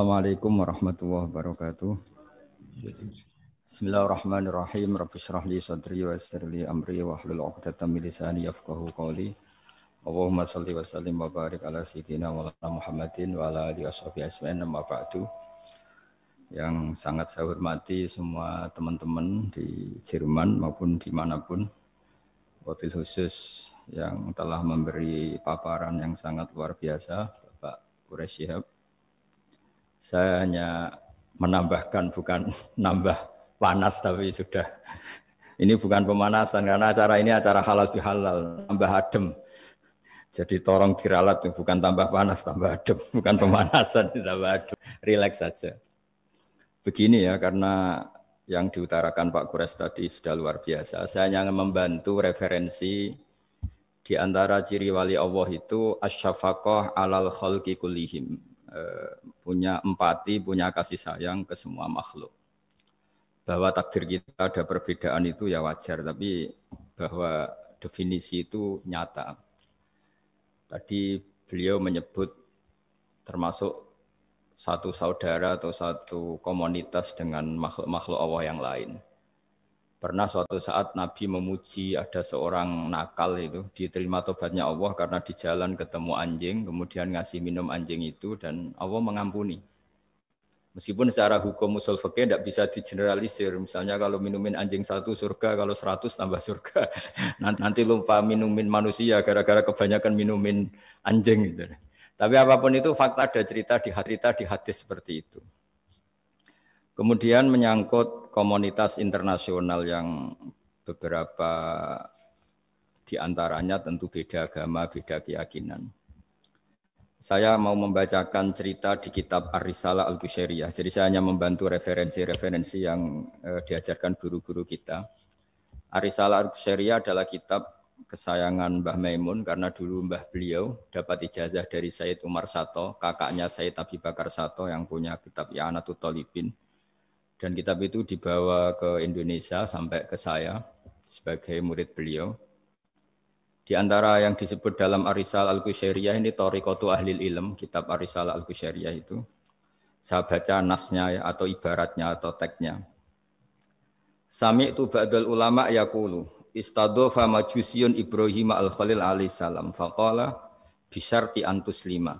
Assalamualaikum warahmatullahi wabarakatuh. Bismillahirrahmanirrahim. Rabbi syrah li sadri wa yassir li amri wa hlul 'uqdatam min lisani yafqahu qawli. Allahumma shalli wa sallim wa barik ala sayyidina ala Muhammadin wa ala alihi washabihi ajma'in amma ba'du. Yang sangat saya hormati semua teman-teman di Jerman maupun dimanapun. Wabil khusus yang telah memberi paparan yang sangat luar biasa Bapak Quraish Shihab saya hanya menambahkan bukan nambah panas tapi sudah ini bukan pemanasan karena acara ini acara halal bihalal tambah adem jadi torong diralat bukan tambah panas tambah adem bukan pemanasan tambah adem relax saja begini ya karena yang diutarakan Pak Kures tadi sudah luar biasa saya hanya membantu referensi di antara ciri wali Allah itu asyafakoh alal khalqi kulihim. Eh, punya empati, punya kasih sayang ke semua makhluk. Bahwa takdir kita ada perbedaan itu ya wajar, tapi bahwa definisi itu nyata. Tadi beliau menyebut termasuk satu saudara atau satu komunitas dengan makhluk-makhluk Allah yang lain. Pernah suatu saat Nabi memuji ada seorang nakal itu diterima tobatnya Allah karena di jalan ketemu anjing, kemudian ngasih minum anjing itu dan Allah mengampuni. Meskipun secara hukum usul fikih tidak bisa digeneralisir. Misalnya kalau minumin anjing satu surga, kalau seratus tambah surga. Nanti lupa minumin manusia gara-gara kebanyakan minumin anjing gitu. Tapi apapun itu fakta ada cerita di cerita di hadis seperti itu. Kemudian menyangkut komunitas internasional yang beberapa diantaranya tentu beda agama, beda keyakinan. Saya mau membacakan cerita di kitab Ar-Risalah al -Qusyariah. Jadi saya hanya membantu referensi-referensi yang eh, diajarkan guru-guru kita. Ar-Risalah Al-Qusyairiyah adalah kitab kesayangan Mbah Maimun karena dulu Mbah beliau dapat ijazah dari Said Umar Sato, kakaknya Said Abi Bakar Sato yang punya kitab Ya'anatul Talibin. Dan kitab itu dibawa ke Indonesia sampai ke saya sebagai murid beliau. Di antara yang disebut dalam Arisal Al-Qusyariyah ini Torikotu Ahlil Ilm, kitab Arisal Al-Qusyariyah itu. Saya baca nasnya ya, atau ibaratnya atau teksnya. Sami itu ba'dal ulama yakulu istadofa majusiyun Ibrahim al-Khalil alaihissalam faqala bisyarti Lima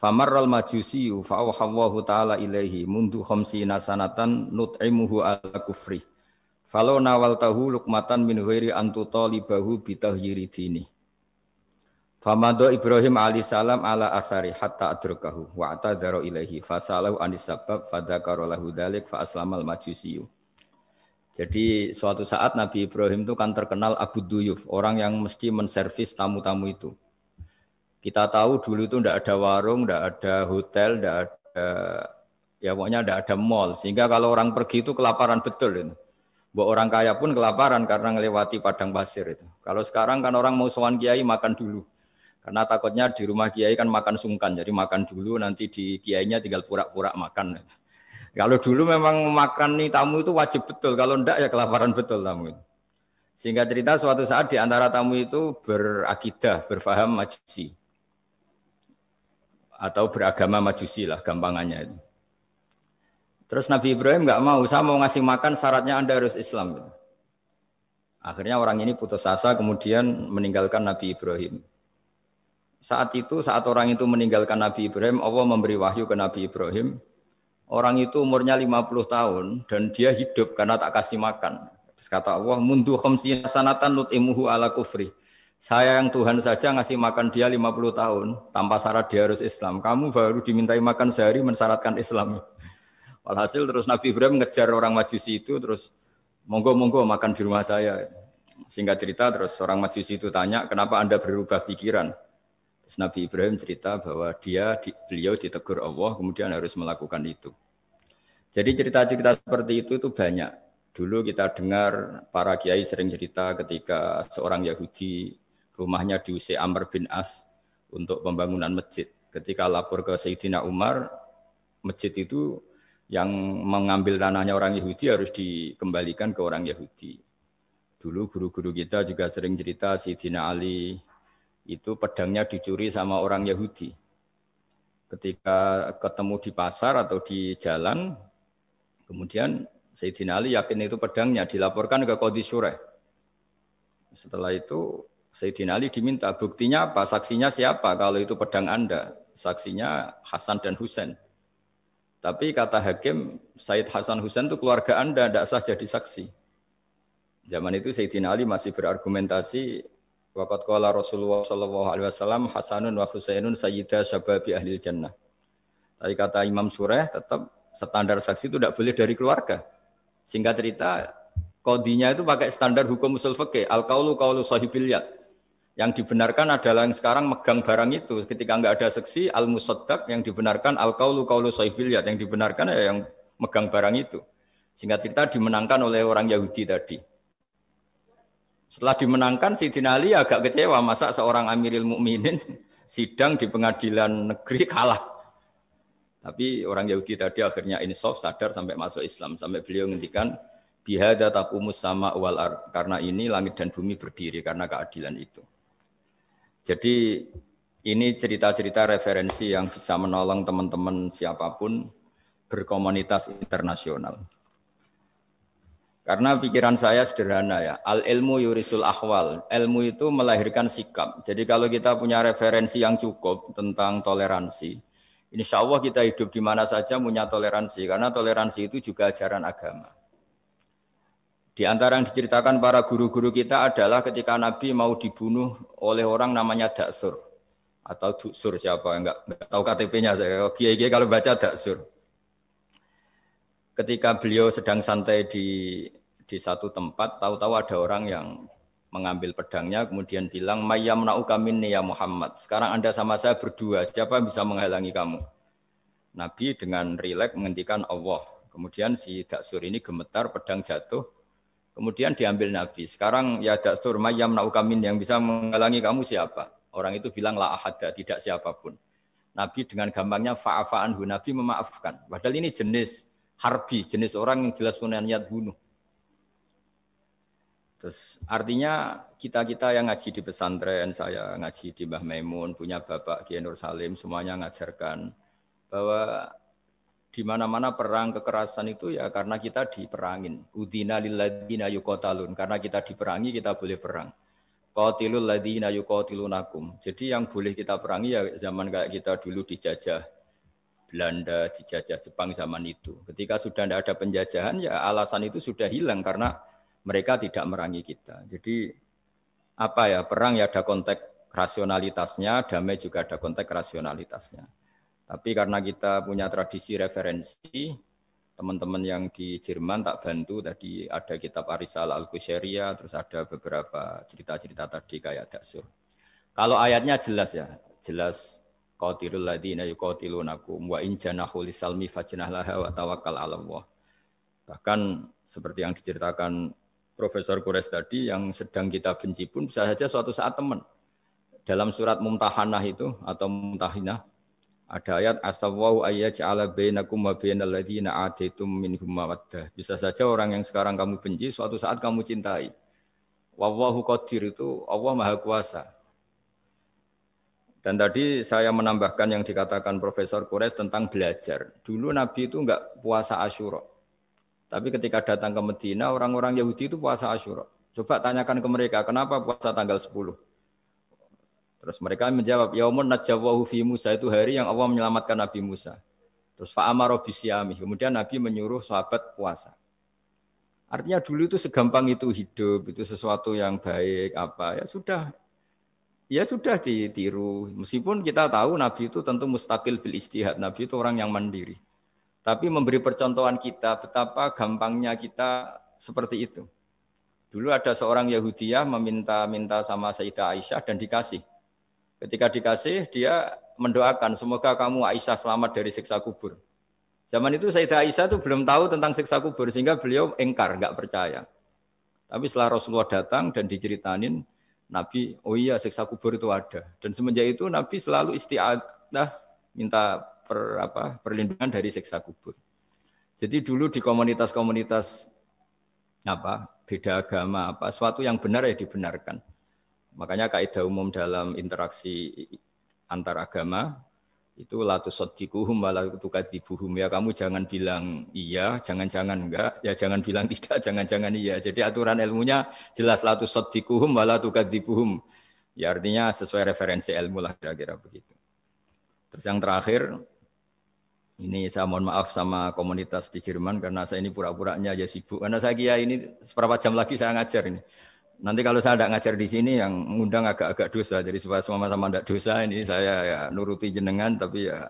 majusiu fa wahhabu ta'ala ilaihi mundu nasanatan nut nut'imuhu ala kufri. Falau nawal tahu lukmatan min huiri antu talibahu bitahyiri dini. Famado Ibrahim alaihissalam ala asari hatta adrukahu wa atadharo ilaihi fasalahu anis sabab fadakarolahu dalik fa aslamal majusiu Jadi suatu saat Nabi Ibrahim itu kan terkenal Abu Duyuf, orang yang mesti menservis tamu-tamu itu. Kita tahu dulu itu tidak ada warung, tidak ada hotel, tidak ada ya pokoknya tidak ada mall. Sehingga kalau orang pergi itu kelaparan betul ini. Buat orang kaya pun kelaparan karena melewati padang pasir itu. Kalau sekarang kan orang mau sowan kiai makan dulu. Karena takutnya di rumah kiai kan makan sungkan, jadi makan dulu nanti di kiainya tinggal pura-pura makan. Kalau dulu memang makan nih tamu itu wajib betul, kalau enggak ya kelaparan betul tamu itu. Sehingga cerita suatu saat di antara tamu itu berakidah, berfaham majusi atau beragama majusi lah gampangannya itu. Terus Nabi Ibrahim nggak mau, saya mau ngasih makan syaratnya anda harus Islam. Akhirnya orang ini putus asa kemudian meninggalkan Nabi Ibrahim. Saat itu saat orang itu meninggalkan Nabi Ibrahim, Allah memberi wahyu ke Nabi Ibrahim. Orang itu umurnya 50 tahun dan dia hidup karena tak kasih makan. Terus kata Allah, mundu khamsina sanatan nut'imuhu ala kufri. Saya yang Tuhan saja ngasih makan dia 50 tahun tanpa syarat dia harus Islam. Kamu baru dimintai makan sehari mensyaratkan Islam. Walhasil terus Nabi Ibrahim ngejar orang Majusi itu terus monggo-monggo makan di rumah saya. Singkat cerita terus orang Majusi itu tanya, "Kenapa Anda berubah pikiran?" Terus Nabi Ibrahim cerita bahwa dia beliau ditegur Allah kemudian harus melakukan itu. Jadi cerita-cerita seperti itu itu banyak. Dulu kita dengar para kiai sering cerita ketika seorang Yahudi rumahnya di UC Amr bin As untuk pembangunan masjid. Ketika lapor ke Sayyidina Umar, masjid itu yang mengambil tanahnya orang Yahudi harus dikembalikan ke orang Yahudi. Dulu guru-guru kita juga sering cerita Sayyidina Ali itu pedangnya dicuri sama orang Yahudi. Ketika ketemu di pasar atau di jalan, kemudian Sayyidina Ali yakin itu pedangnya dilaporkan ke Qadhi Surah. Setelah itu Sayyidina Ali diminta buktinya apa, saksinya siapa kalau itu pedang Anda. Saksinya Hasan dan Husain. Tapi kata hakim, Said Hasan Husain itu keluarga Anda, tidak sah jadi saksi. Zaman itu Sayyidina Ali masih berargumentasi Waqat qala Rasulullah sallallahu alaihi wasallam Hasanun wa Husainun sayyida syababi ahli jannah. Tapi kata Imam Surah tetap standar saksi itu tidak boleh dari keluarga. Singkat cerita, kodinya itu pakai standar hukum usul fikih, al qaulu qaulu sahibil yad. Yang dibenarkan adalah yang sekarang megang barang itu. Ketika nggak ada seksi, al musodak yang dibenarkan al kaulu kaulu soibil yang dibenarkan ya yang megang barang itu. Sehingga cerita dimenangkan oleh orang Yahudi tadi. Setelah dimenangkan, Sidin Ali agak kecewa. Masa seorang Amiril Mukminin sidang di pengadilan negeri kalah. Tapi orang Yahudi tadi akhirnya ini soft sadar sampai masuk Islam. Sampai beliau ngendikan bihada takumus sama wal ar. Karena ini langit dan bumi berdiri karena keadilan itu. Jadi ini cerita-cerita referensi yang bisa menolong teman-teman siapapun berkomunitas internasional. Karena pikiran saya sederhana ya, al ilmu yurisul ahwal. Ilmu itu melahirkan sikap. Jadi kalau kita punya referensi yang cukup tentang toleransi, insya Allah kita hidup di mana saja punya toleransi. Karena toleransi itu juga ajaran agama. Di antara yang diceritakan para guru-guru kita adalah ketika Nabi mau dibunuh oleh orang namanya Daksur atau Duksur siapa enggak, enggak tahu KTP-nya saya. Kiai kalau baca Daksur. Ketika beliau sedang santai di di satu tempat, tahu-tahu ada orang yang mengambil pedangnya kemudian bilang mayam naukaminni ya Muhammad. Sekarang Anda sama saya berdua, siapa yang bisa menghalangi kamu? Nabi dengan rileks menghentikan Allah. Kemudian si Daksur ini gemetar, pedang jatuh, Kemudian diambil Nabi. Sekarang ya dakstur mayam naukamin yang bisa menghalangi kamu siapa? Orang itu bilang la ahada, tidak siapapun. Nabi dengan gampangnya fa'afa'an bu Nabi memaafkan. Padahal ini jenis harbi, jenis orang yang jelas punya niat bunuh. Terus artinya kita-kita yang ngaji di pesantren, saya ngaji di Mbah Maimun, punya Bapak Kiai Nur Salim, semuanya ngajarkan bahwa di mana-mana perang kekerasan itu ya karena kita diperangin. Udina lilladina yukotalun. Karena kita diperangi kita boleh perang. Kotilul ladina yukotilunakum. Jadi yang boleh kita perangi ya zaman kayak kita dulu dijajah Belanda, dijajah Jepang zaman itu. Ketika sudah tidak ada penjajahan ya alasan itu sudah hilang karena mereka tidak merangi kita. Jadi apa ya perang ya ada konteks rasionalitasnya, damai juga ada konteks rasionalitasnya. Tapi karena kita punya tradisi referensi, teman-teman yang di Jerman tak bantu tadi ada kitab Arisal al kusheria terus ada beberapa cerita-cerita tadi kayak Daksur. Kalau ayatnya jelas ya, jelas qatilul ladina yuqatilunakum wa in janahu lisalmi fajnah laha wa tawakkal 'ala Allah. Bahkan seperti yang diceritakan Profesor Kures tadi yang sedang kita benci pun bisa saja suatu saat teman. Dalam surat Mumtahanah itu atau Mumtahinah ada ayat asawau ayyaj'ala bainakum wa bainal ladzina atitum minhum mawaddah. Bisa saja orang yang sekarang kamu benci suatu saat kamu cintai. Wallahu qadir itu Allah Maha Kuasa. Dan tadi saya menambahkan yang dikatakan Profesor Kures tentang belajar. Dulu Nabi itu enggak puasa Asyura. Tapi ketika datang ke Medina, orang-orang Yahudi itu puasa Asyura. Coba tanyakan ke mereka, kenapa puasa tanggal 10? Terus mereka menjawab, Yaumun najawahu fi Musa itu hari yang Allah menyelamatkan Nabi Musa. Terus fa'amaro bisyami. Kemudian Nabi menyuruh sahabat puasa. Artinya dulu itu segampang itu hidup, itu sesuatu yang baik apa ya sudah. Ya sudah ditiru. Meskipun kita tahu Nabi itu tentu mustakil bil istihad. Nabi itu orang yang mandiri. Tapi memberi percontohan kita betapa gampangnya kita seperti itu. Dulu ada seorang Yahudiyah meminta-minta sama Sayyidah Aisyah dan dikasih. Ketika dikasih, dia mendoakan semoga kamu Aisyah selamat dari siksa kubur. Zaman itu Sayyidah Aisyah itu belum tahu tentang siksa kubur sehingga beliau engkar, nggak percaya. Tapi setelah Rasulullah datang dan diceritain Nabi, oh iya siksa kubur itu ada. Dan semenjak itu Nabi selalu istiadah minta per, apa, perlindungan dari siksa kubur. Jadi dulu di komunitas-komunitas apa beda agama apa suatu yang benar ya dibenarkan. Makanya kaidah umum dalam interaksi antar agama itu latu sodikuhum walatukat dibuhum ya kamu jangan bilang iya jangan jangan enggak ya jangan bilang tidak jangan jangan iya jadi aturan ilmunya jelas latu sodikuhum walatukat dibuhum ya artinya sesuai referensi ilmu lah kira-kira begitu terus yang terakhir ini saya mohon maaf sama komunitas di Jerman karena saya ini pura-puranya ya sibuk karena saya kia ini seberapa jam lagi saya ngajar ini Nanti kalau saya tidak ngajar di sini yang ngundang agak-agak dosa. Jadi supaya semua sama tidak dosa ini saya ya nuruti jenengan tapi ya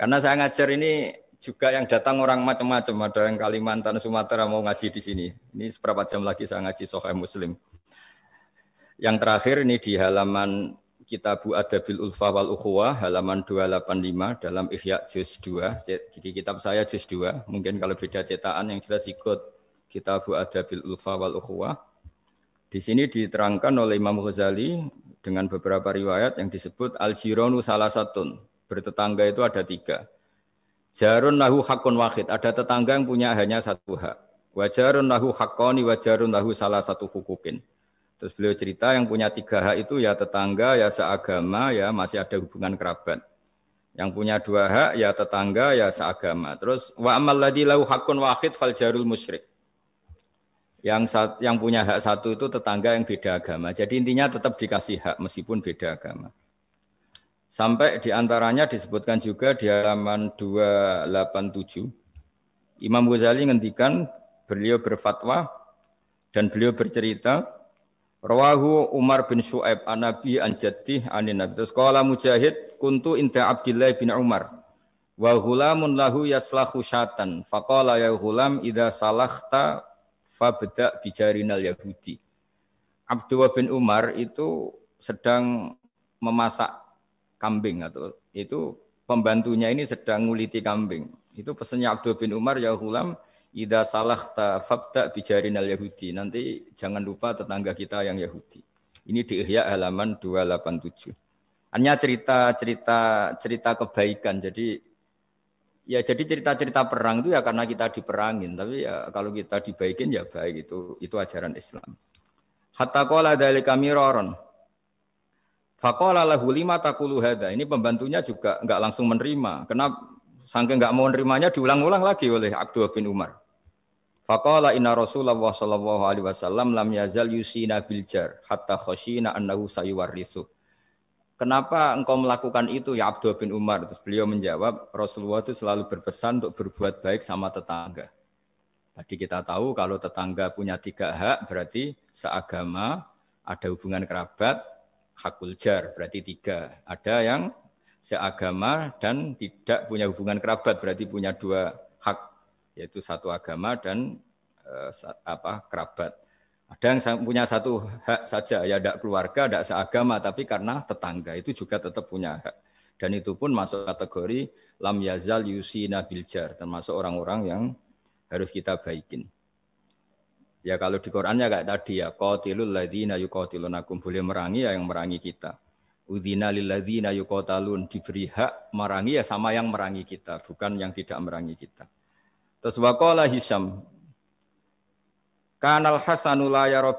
karena saya ngajar ini juga yang datang orang macam-macam. Ada yang Kalimantan, Sumatera mau ngaji di sini. Ini seberapa jam lagi saya ngaji soal Muslim. Yang terakhir ini di halaman Kitabu Adabil Ulfa wal Ukhuwah halaman 285 dalam Ihya juz 2. Jadi kitab saya juz 2. Mungkin kalau beda cetakan yang jelas ikut Kitabu Adabil Ulfa wal Ukhuwah di sini diterangkan oleh Imam Ghazali dengan beberapa riwayat yang disebut al-jironu salah satu Bertetangga itu ada tiga. Jarun lahu hakun wahid. Ada tetangga yang punya hanya satu hak. Wajarun lahu hakoni, wajarun lahu salah satu hukukin. Terus beliau cerita yang punya tiga hak itu ya tetangga, ya seagama, ya masih ada hubungan kerabat. Yang punya dua hak ya tetangga, ya seagama. Terus wa amal lahu hakun wahid fal jarul musyrik yang sat, yang punya hak satu itu tetangga yang beda agama. Jadi intinya tetap dikasih hak meskipun beda agama. Sampai diantaranya disebutkan juga di halaman 287. Imam Ghazali ngendikan beliau berfatwa dan beliau bercerita Rawahu Umar bin Su'aib an Nabi an Jaddih an Nabi. Terus Mujahid kuntu inda Abdillah bin Umar wa hulamun lahu yaslahu syatan faqala ya idah salah ta fabda bijarinal Yahudi. Abdullah bin Umar itu sedang memasak kambing atau itu pembantunya ini sedang nguliti kambing. Itu pesannya Abdullah bin Umar ya hulam ida salah fabda bijarinal Yahudi. Nanti jangan lupa tetangga kita yang Yahudi. Ini di Ihya halaman 287. Hanya cerita-cerita cerita kebaikan. Jadi Ya jadi cerita-cerita perang itu ya karena kita diperangin, tapi ya kalau kita dibaikin ya baik itu itu ajaran Islam. Hatta qala dzalika miraron. Faqala lahu lima takulu hadza. Ini pembantunya juga enggak langsung menerima. Kenapa saking enggak mau menerimanya diulang-ulang lagi oleh Abdul bin Umar. Faqala inna Rasulullah sallallahu alaihi wasallam lam yazal yusina bil jar hatta khashina annahu sayuwarrisuh. Kenapa engkau melakukan itu ya Abdul bin Umar? Terus beliau menjawab, Rasulullah itu selalu berpesan untuk berbuat baik sama tetangga. Tadi kita tahu kalau tetangga punya tiga hak berarti seagama, ada hubungan kerabat, hakul jar berarti tiga. Ada yang seagama dan tidak punya hubungan kerabat berarti punya dua hak yaitu satu agama dan eh, apa kerabat. Ada yang punya satu hak saja, ya tidak keluarga, tidak seagama, tapi karena tetangga itu juga tetap punya hak. Dan itu pun masuk kategori lam yazal yusina biljar, termasuk orang-orang yang harus kita baikin. Ya kalau di Qurannya kayak tadi ya, qatilul ladina yuqatilunakum, boleh merangi ya yang merangi kita. lil lilladina yuqatalun, diberi hak merangi ya sama yang merangi kita, bukan yang tidak merangi kita. Terus waqala hisam. Kanal Hasanu la yara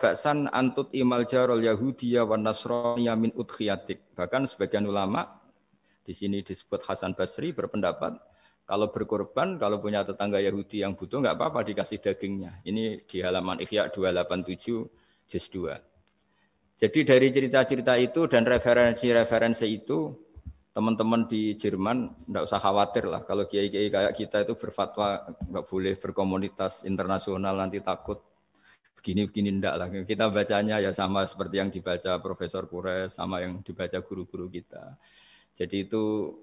antut imal jarol Yahudiya wan Nasrani ya min Bahkan sebagian ulama di sini disebut Hasan Basri berpendapat kalau berkorban, kalau punya tetangga Yahudi yang butuh nggak apa-apa dikasih dagingnya. Ini di halaman Ikhya 287 juz 2. Jadi dari cerita-cerita itu dan referensi-referensi itu teman-teman di Jerman nggak usah khawatir lah kalau kiai-kiai kayak kita itu berfatwa nggak boleh berkomunitas internasional nanti takut gini gini ndak lah. Kita bacanya ya sama seperti yang dibaca Profesor Kures, sama yang dibaca guru-guru kita. Jadi itu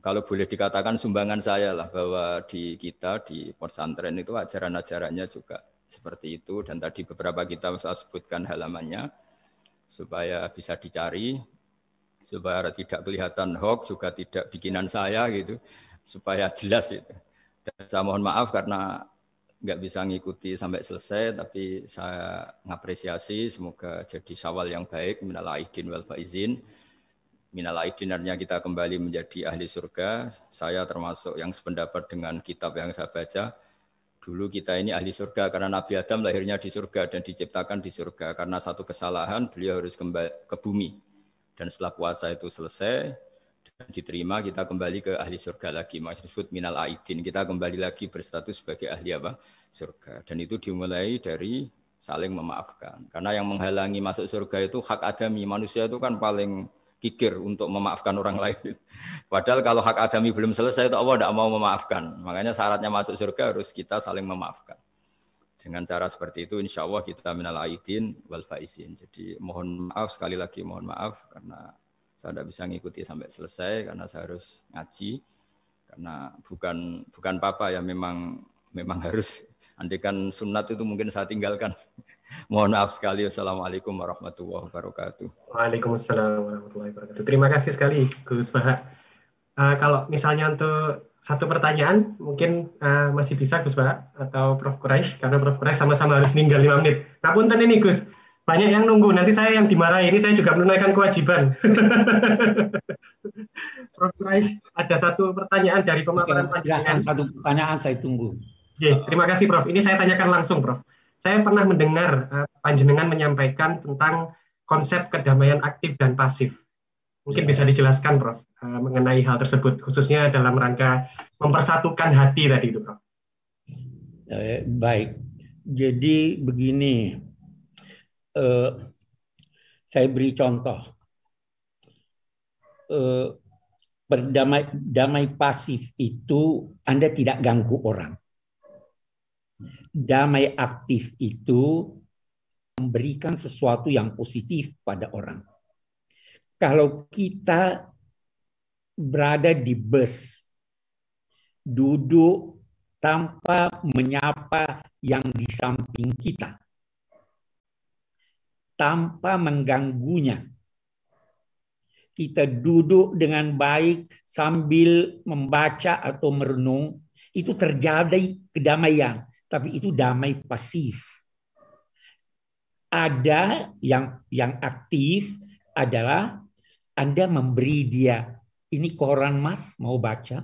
kalau boleh dikatakan sumbangan saya lah bahwa di kita di pesantren itu ajaran-ajarannya juga seperti itu dan tadi beberapa kita saya sebutkan halamannya supaya bisa dicari supaya tidak kelihatan hoax juga tidak bikinan saya gitu supaya jelas itu dan saya mohon maaf karena nggak bisa ngikuti sampai selesai tapi saya ngapresiasi semoga jadi sawal yang baik minal aidin wal faizin minal aidin artinya kita kembali menjadi ahli surga saya termasuk yang sependapat dengan kitab yang saya baca dulu kita ini ahli surga karena Nabi Adam lahirnya di surga dan diciptakan di surga karena satu kesalahan beliau harus kembali ke bumi dan setelah puasa itu selesai diterima kita kembali ke ahli surga lagi maksud minal aidin kita kembali lagi berstatus sebagai ahli apa surga dan itu dimulai dari saling memaafkan karena yang menghalangi masuk surga itu hak adami manusia itu kan paling kikir untuk memaafkan orang lain padahal kalau hak adami belum selesai itu Allah tidak mau memaafkan makanya syaratnya masuk surga harus kita saling memaafkan dengan cara seperti itu insya Allah kita minal aidin wal faizin jadi mohon maaf sekali lagi mohon maaf karena saya tidak bisa mengikuti sampai selesai karena saya harus ngaji. Karena bukan bukan papa ya memang memang harus. Andikan sunat itu mungkin saya tinggalkan. Mohon maaf sekali. assalamualaikum warahmatullahi wabarakatuh. Waalaikumsalam warahmatullahi wabarakatuh. Terima kasih sekali Gus Bahak Uh, eh, kalau misalnya untuk satu pertanyaan mungkin uh, masih bisa Gus Bahak atau Prof Quraisy karena Prof Quraisy sama-sama harus meninggal lima menit. Nah, punten ini Gus banyak yang nunggu. Nanti saya yang dimarahi. Ini saya juga menunaikan kewajiban. Prof. Rais, ada satu pertanyaan dari pemaparan panjenengan. Satu pertanyaan saya tunggu. Yeah, terima kasih Prof. Ini saya tanyakan langsung Prof. Saya pernah mendengar uh, panjenengan menyampaikan tentang konsep kedamaian aktif dan pasif. Mungkin iya. bisa dijelaskan Prof uh, mengenai hal tersebut khususnya dalam rangka mempersatukan hati tadi itu Prof. Eh, baik. Jadi begini, eh, saya beri contoh eh, berdamai damai pasif itu Anda tidak ganggu orang. Damai aktif itu memberikan sesuatu yang positif pada orang. Kalau kita berada di bus, duduk tanpa menyapa yang di samping kita, tanpa mengganggunya. Kita duduk dengan baik sambil membaca atau merenung, itu terjadi kedamaian, tapi itu damai pasif. Ada yang yang aktif adalah Anda memberi dia ini koran Mas mau baca,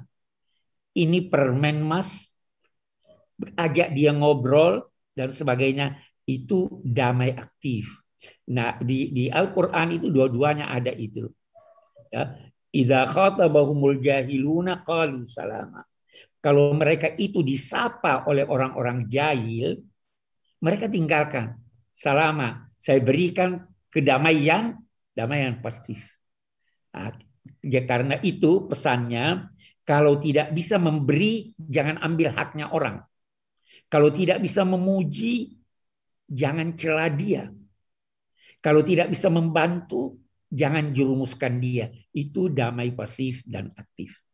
ini permen Mas, ajak dia ngobrol dan sebagainya. Itu damai aktif Nah, di, di Al-Quran itu dua-duanya ada itu. Ya. Iza khatabahumul jahiluna qalu salama. Kalau mereka itu disapa oleh orang-orang jahil, mereka tinggalkan. Salama, saya berikan kedamaian, damai yang positif. Nah, ya karena itu pesannya, kalau tidak bisa memberi, jangan ambil haknya orang. Kalau tidak bisa memuji, jangan celah dia kalau tidak bisa membantu, jangan jerumuskan dia. Itu damai pasif dan aktif.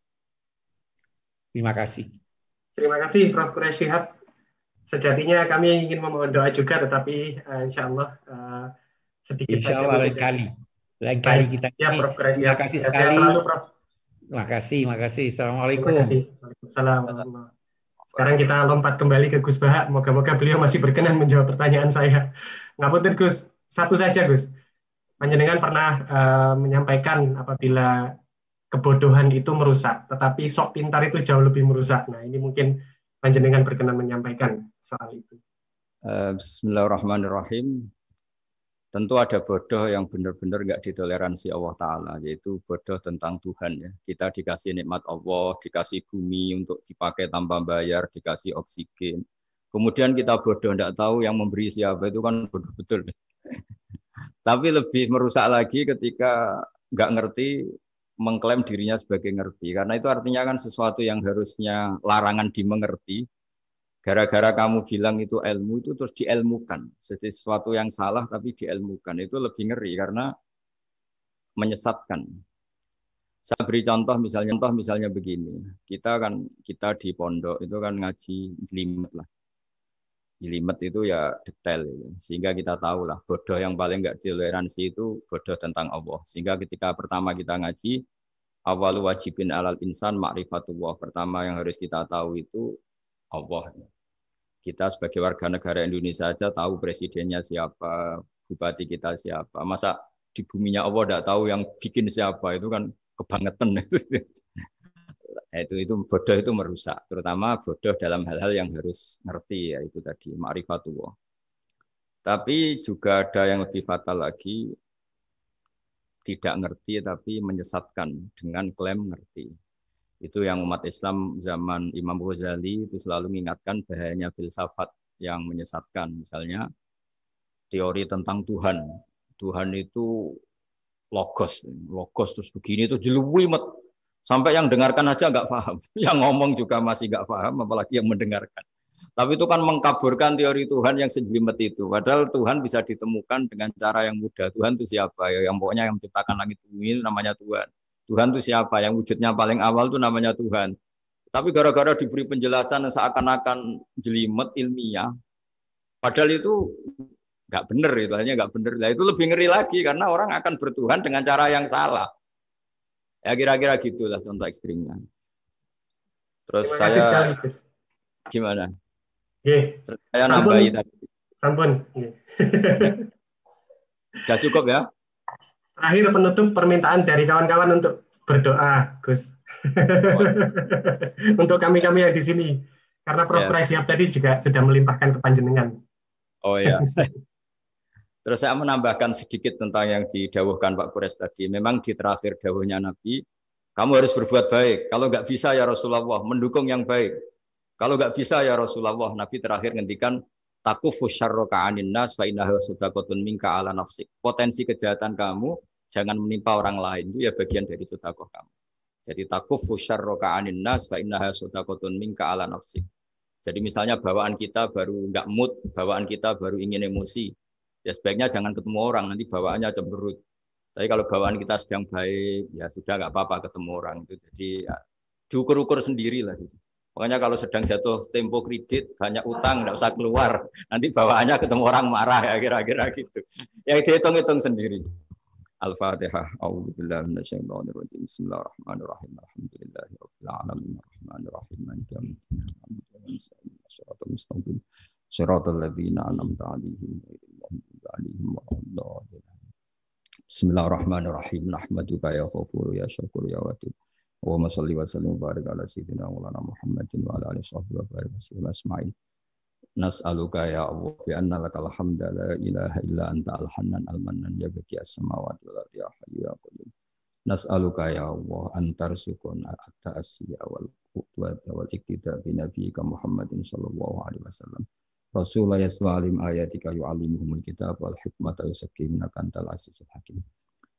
Terima kasih. Terima kasih Prof. Quresh Shihab. Sejatinya kami ingin memohon doa juga, tetapi uh, eh, insya Allah uh, eh, sedikit insya saja. Insya Allah lain kali. Lain kali kita. Ya, Prof. Quraish Terima kasih Sehat sekali. Selalu, Prof. Terima kasih, terima kasih. Assalamualaikum. Terima kasih. Waalaikumsalam. Sekarang kita lompat kembali ke Gus Bahak. Moga-moga beliau masih berkenan menjawab pertanyaan saya. Ngapain Gus. Satu saja, Gus. Panjenengan pernah uh, menyampaikan apabila kebodohan itu merusak, tetapi sok pintar itu jauh lebih merusak. Nah, ini mungkin panjenengan berkenan menyampaikan soal itu. Eh, bismillahirrahmanirrahim. Tentu ada bodoh yang benar-benar nggak ditoleransi Allah Ta'ala, yaitu bodoh tentang Tuhan. ya Kita dikasih nikmat Allah, dikasih bumi untuk dipakai tanpa bayar, dikasih oksigen. Kemudian kita bodoh, nggak tahu yang memberi siapa, itu kan bodoh betul. Tapi lebih merusak lagi ketika nggak ngerti mengklaim dirinya sebagai ngerti. Karena itu artinya kan sesuatu yang harusnya larangan dimengerti. Gara-gara kamu bilang itu ilmu itu terus diilmukan. Jadi sesuatu yang salah tapi diilmukan. Itu lebih ngeri karena menyesatkan. Saya beri contoh misalnya contoh misalnya begini. Kita kan kita di pondok itu kan ngaji jelimet lah jelimet itu ya detail ya. sehingga kita tahu lah bodoh yang paling nggak toleransi itu bodoh tentang Allah sehingga ketika pertama kita ngaji awal wajibin alal insan ma'rifatullah pertama yang harus kita tahu itu Allah kita sebagai warga negara Indonesia saja tahu presidennya siapa bupati kita siapa masa di buminya Allah tidak tahu yang bikin siapa itu kan kebangetan Nah, itu itu bodoh itu merusak, terutama bodoh dalam hal-hal yang harus ngerti ya itu tadi ma'rifatullah. Tapi juga ada yang lebih fatal lagi tidak ngerti tapi menyesatkan dengan klaim ngerti. Itu yang umat Islam zaman Imam Ghazali itu selalu mengingatkan bahayanya filsafat yang menyesatkan. Misalnya teori tentang Tuhan. Tuhan itu logos. Logos terus begini itu jeluwimet. Sampai yang dengarkan aja nggak paham. Yang ngomong juga masih nggak paham, apalagi yang mendengarkan. Tapi itu kan mengkaburkan teori Tuhan yang sejelimet itu. Padahal Tuhan bisa ditemukan dengan cara yang mudah. Tuhan itu siapa? Ya, yang pokoknya yang menciptakan langit bumi namanya Tuhan. Tuhan itu siapa? Yang wujudnya paling awal itu namanya Tuhan. Tapi gara-gara diberi penjelasan seakan-akan jelimet ilmiah, padahal itu nggak benar itu hanya nggak benar. Nah, itu lebih ngeri lagi karena orang akan bertuhan dengan cara yang salah. Ya kira-kira gitulah contoh ekstrimnya. Terus Terima saya sekali, gimana? Yeah. Terus saya nambahi tadi. Sampun. Yeah. Sudah cukup ya? Terakhir penutup permintaan dari kawan-kawan untuk berdoa, Gus. untuk kami-kami yang di sini. Karena prof yeah. tadi juga sudah melimpahkan kepanjenengan. Oh Oh ya. Terus saya menambahkan sedikit tentang yang didawuhkan Pak Kures tadi. Memang di terakhir dawuhnya Nabi, kamu harus berbuat baik. Kalau nggak bisa ya Rasulullah, mendukung yang baik. Kalau nggak bisa ya Rasulullah, Nabi terakhir ngendikan takufu syarroka anin nas fa innahu minka ala nafsik. Potensi kejahatan kamu jangan menimpa orang lain. Itu ya bagian dari sedekah kamu. Jadi takufu syarroka anin nas fa innahu minka ala nafsik. Jadi misalnya bawaan kita baru nggak mood, bawaan kita baru ingin emosi, Ya sebaiknya jangan ketemu orang, nanti bawaannya cemberut. Tapi kalau bawaan kita sedang baik, ya sudah nggak apa-apa ketemu orang. Itu jadi ya, diukur-ukur sendiri lah. Gitu. Makanya kalau sedang jatuh tempo kredit, banyak utang, nggak usah keluar. Nanti bawaannya ketemu orang marah ya kira-kira gitu. Ya dihitung-hitung sendiri. Al-Fatihah. Bismillahirrahmanirrahim. Alhamdulillahi rabbil alamin. Arrahmanirrahim. Maliki Bismillahirrahmanirrahim. Nahmaduka ya ghafur ya syakur ya wadud. Wa ma salli wa sallim barik ala sayyidina Maulana Muhammadin wa ala alihi sahbihi wa barik wasallam asma'in. Nas'aluka ya Allah bi anna lakal hamda la ilaha illa anta al-hannan al-mannan ya baki as-samawati wal ardi ya hayyu ya qayyum. Nas'aluka ya Allah antar sukun atta asya wal qudwa wal iktida bi Muhammadin sallallahu alaihi wasallam. Rasulullah yaswa alim ayatika yu'alimuhumul kitab wal hikmata yusakim nakantal asizul hakim.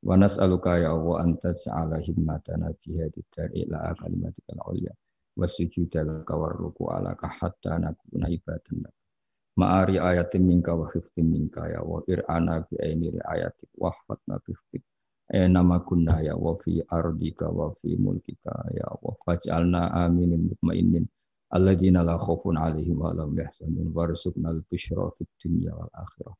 Wa nas'aluka ya Allah antas sa'ala himmatana fiha didar ila kalimatikal ulia. Wasujuda laka warruku alaka hatta nakuna ibadan laka. Ma'ari ayatim minka wa khiftim minka ya Allah. Ir'ana bi'ayni ri'ayatik wahfatna bihfik. Eh nama kunna ya Allah fi ardika wa fi mulkika ya Allah. Faj'alna aminin mutmainin alladzina la khaufun alaihim wa lahum yahzanun warzuqna al-bushra fid dunya wal akhirah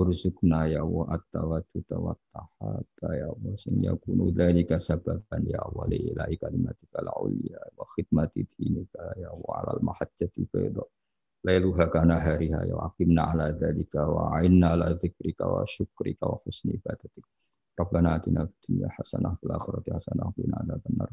urzuqna ya wa at-tawaddud wa tahata ya wa sing yakunu dzalika sababan ya wa li ilahi kalimatika al-ulya wa khidmati dinika ya wa alal mahajjati bayda lailuha kana hariha ya aqimna ala dzalika wa inna ala dzikrika wa syukrika wa husni ibadatik Rabbana atina fid dunya hasanah wa fil akhirati hasanah wa qina adzabannar